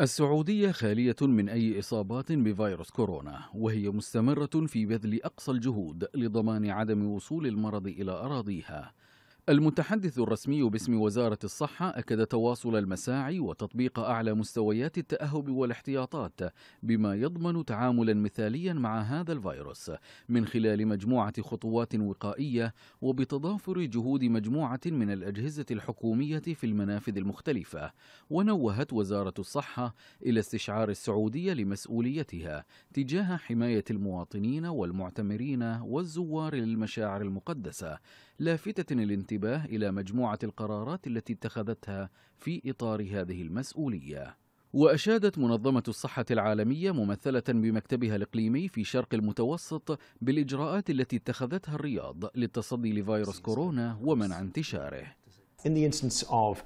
السعودية خالية من أي إصابات بفيروس كورونا وهي مستمرة في بذل أقصى الجهود لضمان عدم وصول المرض إلى أراضيها المتحدث الرسمي باسم وزارة الصحة أكد تواصل المساعي وتطبيق أعلى مستويات التأهب والاحتياطات بما يضمن تعاملا مثاليا مع هذا الفيروس من خلال مجموعة خطوات وقائية وبتضافر جهود مجموعة من الأجهزة الحكومية في المنافذ المختلفة ونوهت وزارة الصحة إلى استشعار السعودية لمسؤوليتها تجاه حماية المواطنين والمعتمرين والزوار للمشاعر المقدسة لافتة الانتباه الانتباه إلى مجموعة القرارات التي اتخذتها في إطار هذه المسؤولية وأشادت منظمة الصحة العالمية ممثلة بمكتبها الإقليمي في شرق المتوسط بالإجراءات التي اتخذتها الرياض للتصدي لفيروس كورونا ومنع انتشاره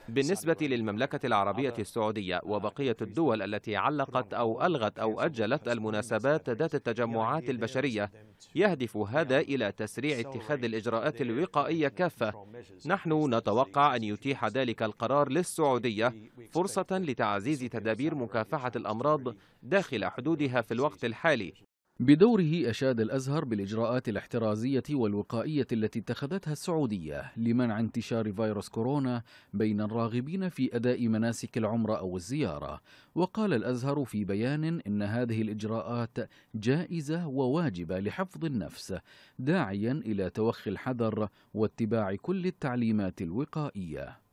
بالنسبة للمملكة العربية السعودية وبقية الدول التي علقت أو ألغت أو أجلت المناسبات ذات التجمعات البشرية يهدف هذا إلى تسريع اتخاذ الإجراءات الوقائية كافة نحن نتوقع أن يتيح ذلك القرار للسعودية فرصة لتعزيز تدابير مكافحة الأمراض داخل حدودها في الوقت الحالي بدوره أشاد الأزهر بالإجراءات الاحترازية والوقائية التي اتخذتها السعودية لمنع انتشار فيروس كورونا بين الراغبين في أداء مناسك العمرة أو الزيارة وقال الأزهر في بيان إن هذه الإجراءات جائزة وواجبة لحفظ النفس داعيا إلى توخي الحذر واتباع كل التعليمات الوقائية